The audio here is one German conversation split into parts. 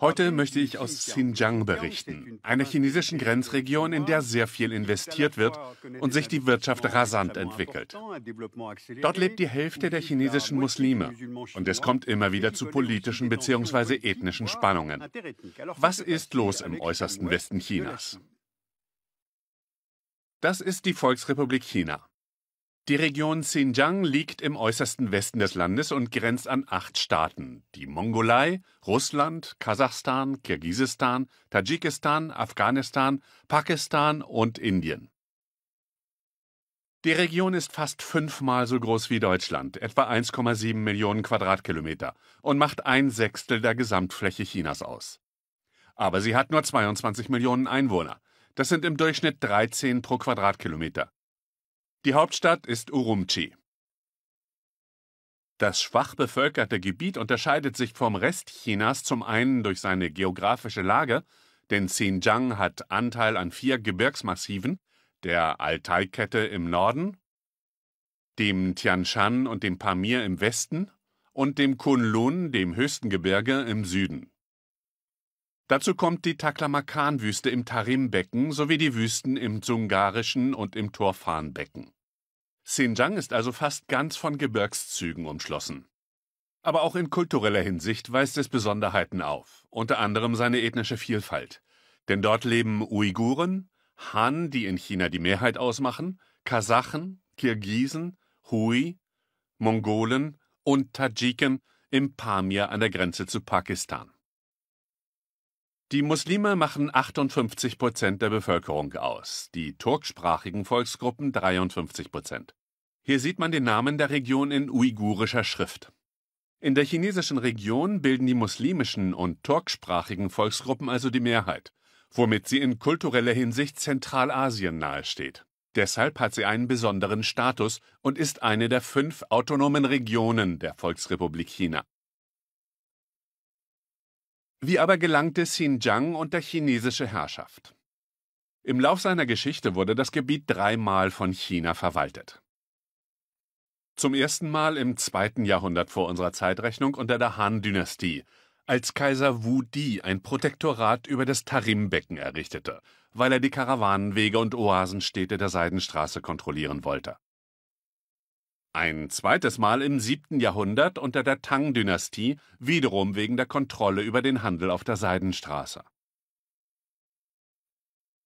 Heute möchte ich aus Xinjiang berichten, einer chinesischen Grenzregion, in der sehr viel investiert wird und sich die Wirtschaft rasant entwickelt. Dort lebt die Hälfte der chinesischen Muslime und es kommt immer wieder zu politischen bzw. ethnischen Spannungen. Was ist los im äußersten Westen Chinas? Das ist die Volksrepublik China. Die Region Xinjiang liegt im äußersten Westen des Landes und grenzt an acht Staaten: die Mongolei, Russland, Kasachstan, Kirgisistan, Tadschikistan, Afghanistan, Pakistan und Indien. Die Region ist fast fünfmal so groß wie Deutschland, etwa 1,7 Millionen Quadratkilometer, und macht ein Sechstel der Gesamtfläche Chinas aus. Aber sie hat nur 22 Millionen Einwohner. Das sind im Durchschnitt 13 pro Quadratkilometer. Die Hauptstadt ist Urumqi. Das schwach bevölkerte Gebiet unterscheidet sich vom Rest Chinas zum einen durch seine geografische Lage, denn Xinjiang hat Anteil an vier Gebirgsmassiven, der Altai-Kette im Norden, dem Tianshan und dem Pamir im Westen und dem Kunlun, dem höchsten Gebirge, im Süden. Dazu kommt die Taklamakan-Wüste im Tarim-Becken sowie die Wüsten im Dzungarischen und im Torfan-Becken. Xinjiang ist also fast ganz von Gebirgszügen umschlossen. Aber auch in kultureller Hinsicht weist es Besonderheiten auf, unter anderem seine ethnische Vielfalt. Denn dort leben Uiguren, Han, die in China die Mehrheit ausmachen, Kasachen, Kirgisen, Hui, Mongolen und Tadschiken im Pamir an der Grenze zu Pakistan. Die Muslime machen 58 Prozent der Bevölkerung aus, die turksprachigen Volksgruppen 53 Prozent. Hier sieht man den Namen der Region in uigurischer Schrift. In der chinesischen Region bilden die muslimischen und turksprachigen Volksgruppen also die Mehrheit, womit sie in kultureller Hinsicht Zentralasien nahesteht. Deshalb hat sie einen besonderen Status und ist eine der fünf autonomen Regionen der Volksrepublik China. Wie aber gelangte Xinjiang unter chinesische Herrschaft? Im Lauf seiner Geschichte wurde das Gebiet dreimal von China verwaltet. Zum ersten Mal im zweiten Jahrhundert vor unserer Zeitrechnung unter der Han-Dynastie, als Kaiser Wu Di ein Protektorat über das Tarim-Becken errichtete, weil er die Karawanenwege und Oasenstädte der Seidenstraße kontrollieren wollte. Ein zweites Mal im 7. Jahrhundert unter der Tang-Dynastie, wiederum wegen der Kontrolle über den Handel auf der Seidenstraße.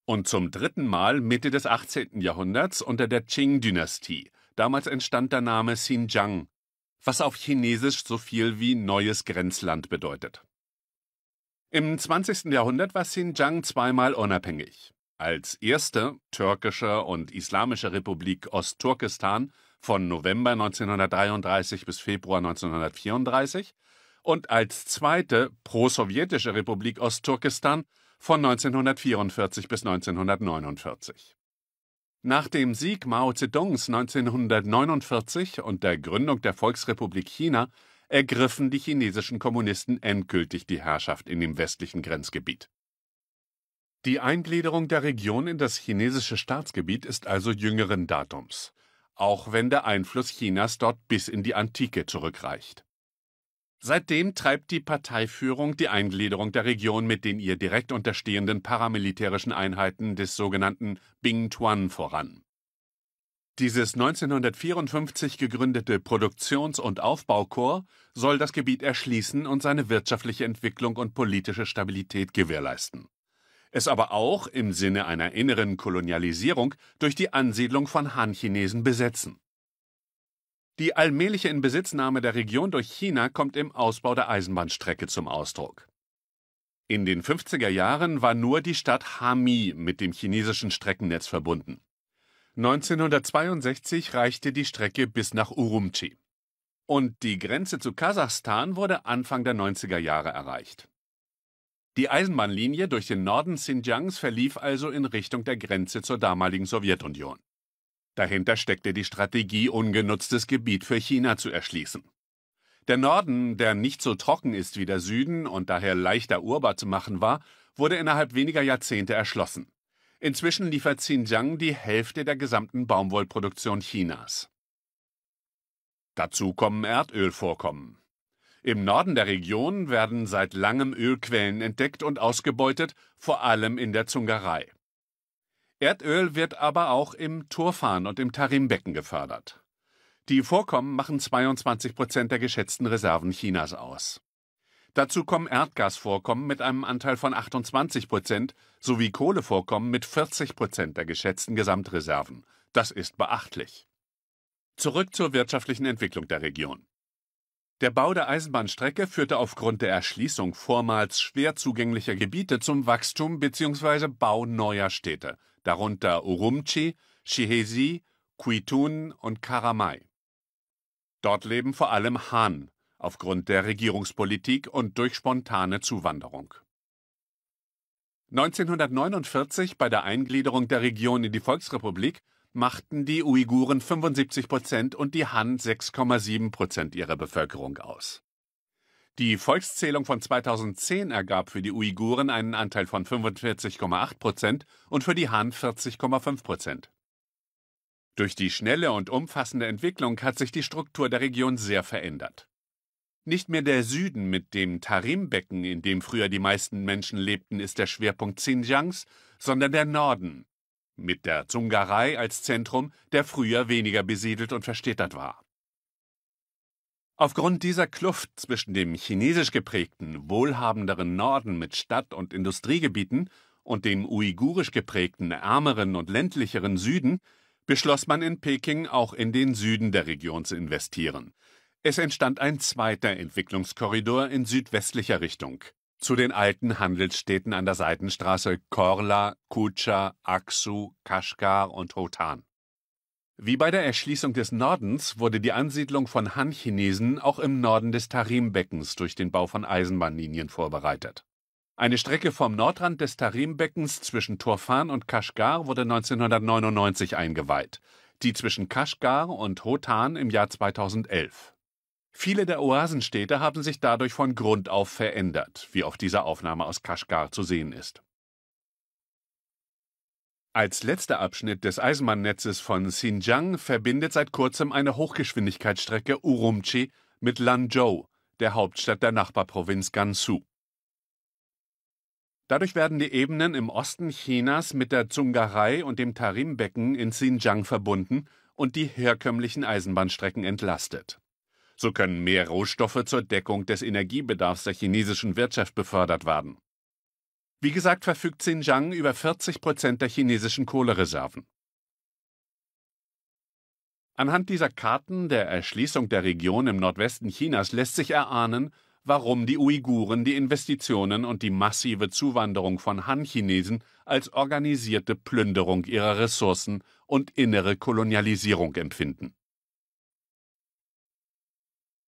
Und zum dritten Mal Mitte des 18. Jahrhunderts unter der Qing-Dynastie. Damals entstand der Name Xinjiang, was auf Chinesisch so viel wie neues Grenzland bedeutet. Im 20. Jahrhundert war Xinjiang zweimal unabhängig. Als erste türkische und islamische Republik Ostturkestan von November 1933 bis Februar 1934 und als zweite pro-sowjetische Republik Osttürkestan von 1944 bis 1949. Nach dem Sieg Mao Zedongs 1949 und der Gründung der Volksrepublik China ergriffen die chinesischen Kommunisten endgültig die Herrschaft in dem westlichen Grenzgebiet. Die Eingliederung der Region in das chinesische Staatsgebiet ist also jüngeren Datums auch wenn der Einfluss Chinas dort bis in die Antike zurückreicht. Seitdem treibt die Parteiführung die Eingliederung der Region mit den ihr direkt unterstehenden paramilitärischen Einheiten des sogenannten Bing Tuan voran. Dieses 1954 gegründete Produktions- und Aufbaukorps soll das Gebiet erschließen und seine wirtschaftliche Entwicklung und politische Stabilität gewährleisten es aber auch im Sinne einer inneren Kolonialisierung durch die Ansiedlung von Han-Chinesen besetzen. Die allmähliche Inbesitznahme der Region durch China kommt im Ausbau der Eisenbahnstrecke zum Ausdruck. In den 50er Jahren war nur die Stadt Hami mit dem chinesischen Streckennetz verbunden. 1962 reichte die Strecke bis nach Urumqi. Und die Grenze zu Kasachstan wurde Anfang der 90er Jahre erreicht. Die Eisenbahnlinie durch den Norden Xinjiangs verlief also in Richtung der Grenze zur damaligen Sowjetunion. Dahinter steckte die Strategie, ungenutztes Gebiet für China zu erschließen. Der Norden, der nicht so trocken ist wie der Süden und daher leichter urbar zu machen war, wurde innerhalb weniger Jahrzehnte erschlossen. Inzwischen liefert Xinjiang die Hälfte der gesamten Baumwollproduktion Chinas. Dazu kommen Erdölvorkommen. Im Norden der Region werden seit langem Ölquellen entdeckt und ausgebeutet, vor allem in der Zungerei. Erdöl wird aber auch im Turfan und im Tarimbecken gefördert. Die Vorkommen machen 22 Prozent der geschätzten Reserven Chinas aus. Dazu kommen Erdgasvorkommen mit einem Anteil von 28 Prozent sowie Kohlevorkommen mit 40 Prozent der geschätzten Gesamtreserven. Das ist beachtlich. Zurück zur wirtschaftlichen Entwicklung der Region. Der Bau der Eisenbahnstrecke führte aufgrund der Erschließung vormals schwer zugänglicher Gebiete zum Wachstum bzw. Bau neuer Städte, darunter Urumqi, Shihezi, Kuitun und Karamai. Dort leben vor allem Han, aufgrund der Regierungspolitik und durch spontane Zuwanderung. 1949 bei der Eingliederung der Region in die Volksrepublik machten die Uiguren 75 Prozent und die Han 6,7 Prozent ihrer Bevölkerung aus. Die Volkszählung von 2010 ergab für die Uiguren einen Anteil von 45,8 Prozent und für die Han 40,5 Prozent. Durch die schnelle und umfassende Entwicklung hat sich die Struktur der Region sehr verändert. Nicht mehr der Süden mit dem Tarimbecken, in dem früher die meisten Menschen lebten, ist der Schwerpunkt Xinjiangs, sondern der Norden, mit der Zungarei als Zentrum, der früher weniger besiedelt und verstädtert war. Aufgrund dieser Kluft zwischen dem chinesisch geprägten, wohlhabenderen Norden mit Stadt- und Industriegebieten und dem uigurisch geprägten, ärmeren und ländlicheren Süden beschloss man in Peking auch in den Süden der Region zu investieren. Es entstand ein zweiter Entwicklungskorridor in südwestlicher Richtung, zu den alten Handelsstädten an der Seitenstraße Korla, Kucha, Aksu, Kaschgar und Hotan. Wie bei der Erschließung des Nordens wurde die Ansiedlung von Han-Chinesen auch im Norden des Tarimbeckens durch den Bau von Eisenbahnlinien vorbereitet. Eine Strecke vom Nordrand des Tarimbeckens zwischen Turfan und Kaschgar wurde 1999 eingeweiht, die zwischen Kaschgar und Hotan im Jahr 2011. Viele der Oasenstädte haben sich dadurch von Grund auf verändert, wie auf dieser Aufnahme aus Kaschgar zu sehen ist. Als letzter Abschnitt des Eisenbahnnetzes von Xinjiang verbindet seit kurzem eine Hochgeschwindigkeitsstrecke Urumqi mit Lanzhou, der Hauptstadt der Nachbarprovinz Gansu. Dadurch werden die Ebenen im Osten Chinas mit der Zungarei und dem Tarimbecken in Xinjiang verbunden und die herkömmlichen Eisenbahnstrecken entlastet. So können mehr Rohstoffe zur Deckung des Energiebedarfs der chinesischen Wirtschaft befördert werden. Wie gesagt, verfügt Xinjiang über 40 Prozent der chinesischen Kohlereserven. Anhand dieser Karten der Erschließung der Region im Nordwesten Chinas lässt sich erahnen, warum die Uiguren die Investitionen und die massive Zuwanderung von Han-Chinesen als organisierte Plünderung ihrer Ressourcen und innere Kolonialisierung empfinden.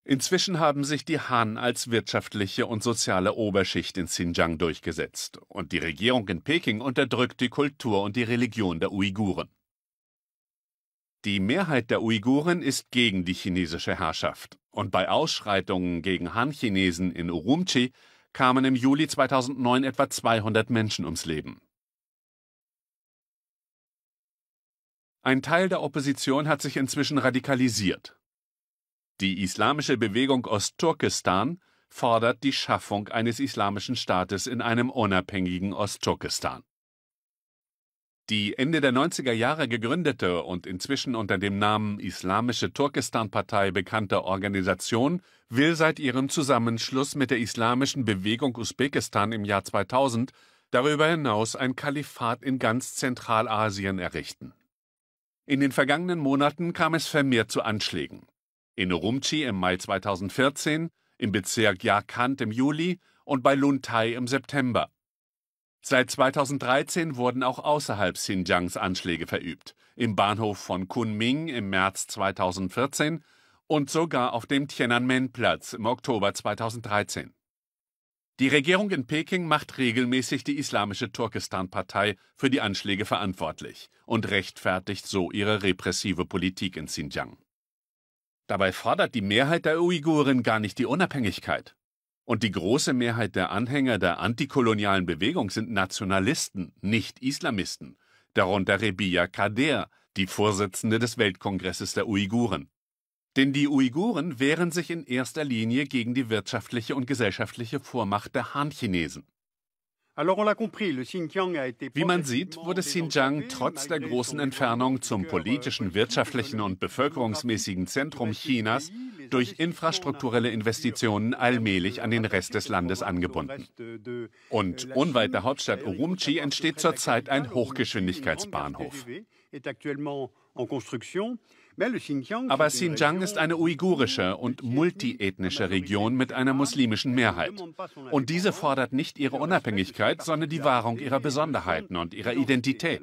Inzwischen haben sich die Han als wirtschaftliche und soziale Oberschicht in Xinjiang durchgesetzt, und die Regierung in Peking unterdrückt die Kultur und die Religion der Uiguren. Die Mehrheit der Uiguren ist gegen die chinesische Herrschaft, und bei Ausschreitungen gegen Han-Chinesen in Urumqi kamen im Juli 2009 etwa 200 Menschen ums Leben. Ein Teil der Opposition hat sich inzwischen radikalisiert. Die islamische Bewegung Osttürkestan fordert die Schaffung eines islamischen Staates in einem unabhängigen Osttürkestan. Die Ende der 90er Jahre gegründete und inzwischen unter dem Namen Islamische Turkestan-Partei bekannte Organisation will seit ihrem Zusammenschluss mit der islamischen Bewegung Usbekistan im Jahr 2000 darüber hinaus ein Kalifat in ganz Zentralasien errichten. In den vergangenen Monaten kam es vermehrt zu Anschlägen in Urumqi im Mai 2014, im Bezirk Yarkand im Juli und bei Luntai im September. Seit 2013 wurden auch außerhalb Xinjiangs Anschläge verübt, im Bahnhof von Kunming im März 2014 und sogar auf dem Tiananmen-Platz im Oktober 2013. Die Regierung in Peking macht regelmäßig die Islamische Turkestan-Partei für die Anschläge verantwortlich und rechtfertigt so ihre repressive Politik in Xinjiang. Dabei fordert die Mehrheit der Uiguren gar nicht die Unabhängigkeit. Und die große Mehrheit der Anhänger der antikolonialen Bewegung sind Nationalisten, nicht Islamisten, darunter Rebia Kader, die Vorsitzende des Weltkongresses der Uiguren. Denn die Uiguren wehren sich in erster Linie gegen die wirtschaftliche und gesellschaftliche Vormacht der Han-Chinesen. Wie man sieht, wurde Xinjiang trotz der großen Entfernung zum politischen, euh, wirtschaftlichen und bevölkerungsmäßigen Zentrum Chinas durch infrastrukturelle Investitionen allmählich an den Rest des Landes angebunden. Euh, und unweit der Hauptstadt Urumqi entsteht zurzeit ein Hochgeschwindigkeitsbahnhof. Aber Xinjiang ist eine uigurische und multiethnische Region mit einer muslimischen Mehrheit. Und diese fordert nicht ihre Unabhängigkeit, sondern die Wahrung ihrer Besonderheiten und ihrer Identität.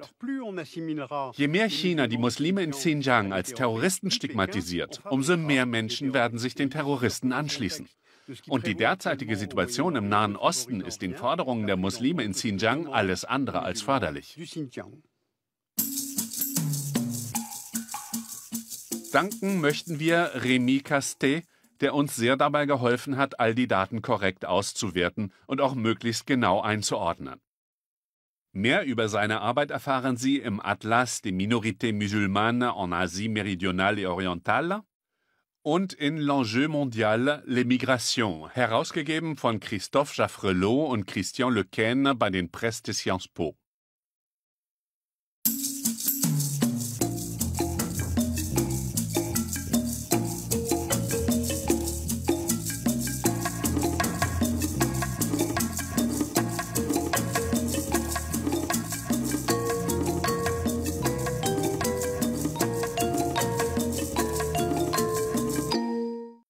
Je mehr China die Muslime in Xinjiang als Terroristen stigmatisiert, umso mehr Menschen werden sich den Terroristen anschließen. Und die derzeitige Situation im Nahen Osten ist den Forderungen der Muslime in Xinjiang alles andere als förderlich. Danken möchten wir Remy Castet, der uns sehr dabei geholfen hat, all die Daten korrekt auszuwerten und auch möglichst genau einzuordnen. Mehr über seine Arbeit erfahren Sie im Atlas des Minorités musulmanes en Asie méridionale et orientale und in L'Enjeu mondial, les migrations, herausgegeben von Christophe Jaffrelot und Christian Lequen bei den Presse de Sciences Po.